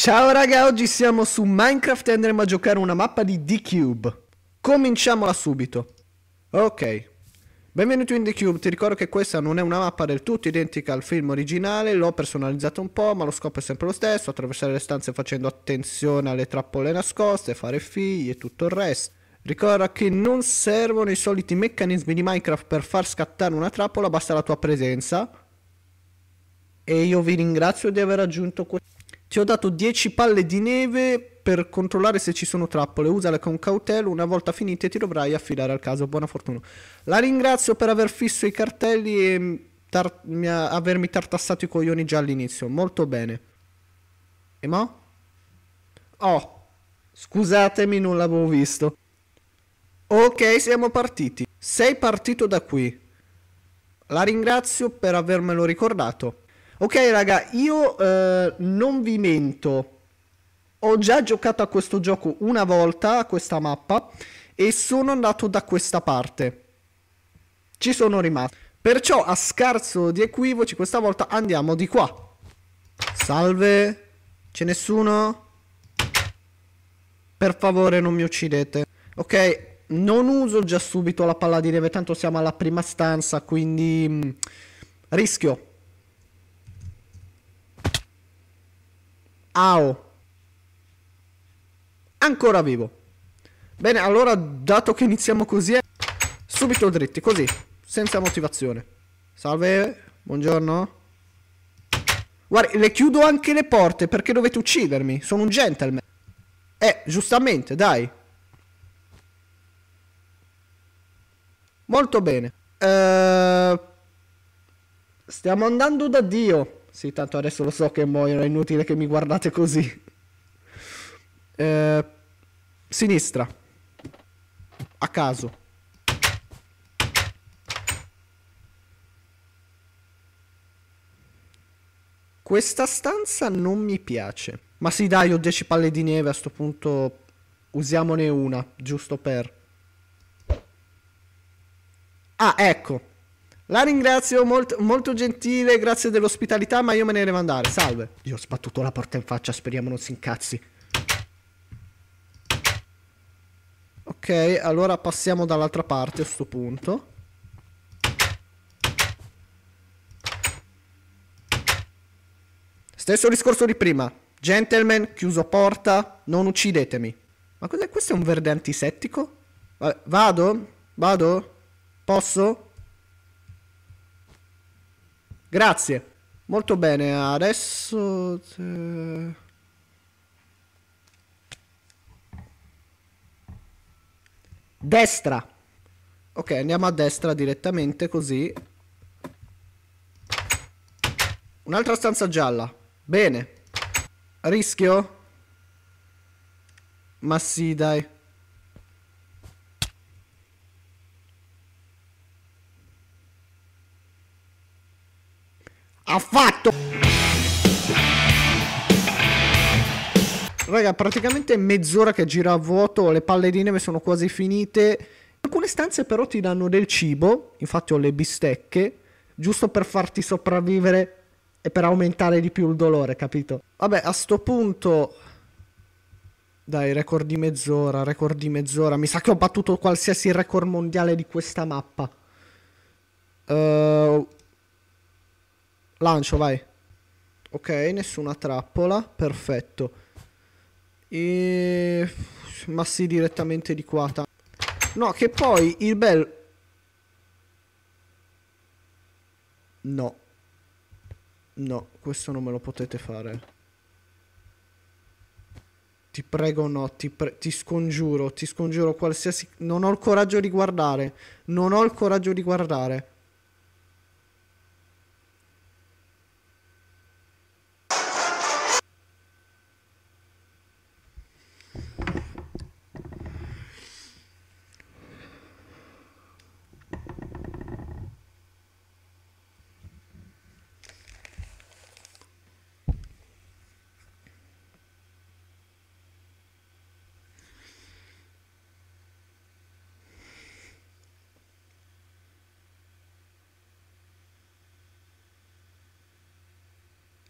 Ciao raga, oggi siamo su Minecraft e andremo a giocare una mappa di D-Cube. Cominciamola subito. Ok. Benvenuti in D-Cube, ti ricordo che questa non è una mappa del tutto identica al film originale, l'ho personalizzata un po', ma lo scopo è sempre lo stesso, attraversare le stanze facendo attenzione alle trappole nascoste, fare figli e tutto il resto. Ricorda che non servono i soliti meccanismi di Minecraft per far scattare una trappola, basta la tua presenza. E io vi ringrazio di aver aggiunto questo. Ti ho dato 10 palle di neve per controllare se ci sono trappole. Usale con cautela, una volta finite ti dovrai affidare al caso. Buona fortuna. La ringrazio per aver fisso i cartelli e tar- mi avermi tartassato i coglioni già all'inizio. Molto bene. E mo? Oh, scusatemi, non l'avevo visto. Ok, siamo partiti. Sei partito da qui. La ringrazio per avermelo ricordato. Ok raga, io eh, non vi mento, ho già giocato a questo gioco una volta, a questa mappa, e sono andato da questa parte. Ci sono rimasto. Perciò a scarso di equivoci questa volta andiamo di qua. Salve, c'è nessuno? Per favore non mi uccidete. Ok, non uso già subito la palla di neve, tanto siamo alla prima stanza, quindi... Mm, rischio, Ao. Ancora vivo. Bene, allora, dato che iniziamo così, eh, subito dritti, così, senza motivazione. Salve, buongiorno. Guarda, le chiudo anche le porte perché dovete uccidermi. Sono un gentleman. Eh, giustamente, dai. Molto bene. Uh, stiamo andando da Dio. Sì, tanto adesso lo so che muoiono, è inutile che mi guardate così. Eh, sinistra. A caso. Questa stanza non mi piace. Ma sì, dai, ho 10 palle di neve, a sto punto usiamone una, giusto per... Ah, ecco. La ringrazio, molt, molto gentile, grazie dell'ospitalità, ma io me ne devo andare. Salve. Gli ho sbattuto la porta in faccia, speriamo non si incazzi. Ok, allora passiamo dall'altra parte a sto punto. Stesso discorso di prima. Gentlemen, chiuso porta, non uccidetemi. Ma cos'è? Questo è un verde antisettico? Vado? Vado? Posso? Grazie. Molto bene, adesso... Te... Eh, destra. Ok, andiamo a destra direttamente così. Un'altra stanza gialla. Bene. Rischio? Ma sì, dai. Affatto! Raga, praticamente mezz'ora che gira a vuoto, le palline mi sono quasi finite. Alcune stanze però ti danno del cibo, infatti ho le bistecche, giusto per farti sopravvivere e per aumentare di più il dolore, capito? Vabbè, a sto punto... Dai, record di mezz'ora, record di mezz'ora. Mi sa che ho battuto qualsiasi record mondiale di questa mappa. Ehm... Uh Lancio, vai. Ok, nessuna trappola, perfetto. E... Ma sì, direttamente di qua. No, che poi il bel... No. No, questo non me lo potete fare. Ti prego no, ti, pre ti scongiuro, ti scongiuro qualsiasi... Non ho il coraggio di guardare. Non ho il coraggio di guardare.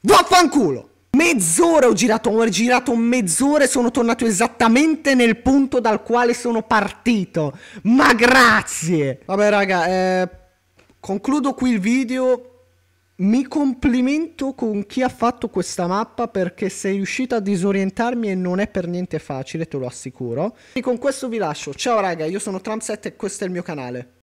Vaffanculo! Mezz'ora ho girato, ho girato mezz'ora e sono tornato esattamente nel punto dal quale sono partito. Ma grazie! Vabbè raga, eh, concludo qui il video. Mi complimento con chi ha fatto questa mappa perché sei riuscito a disorientarmi e non è per niente facile, te lo assicuro. E con questo vi lascio. Ciao raga, io sono tram e questo è il mio canale.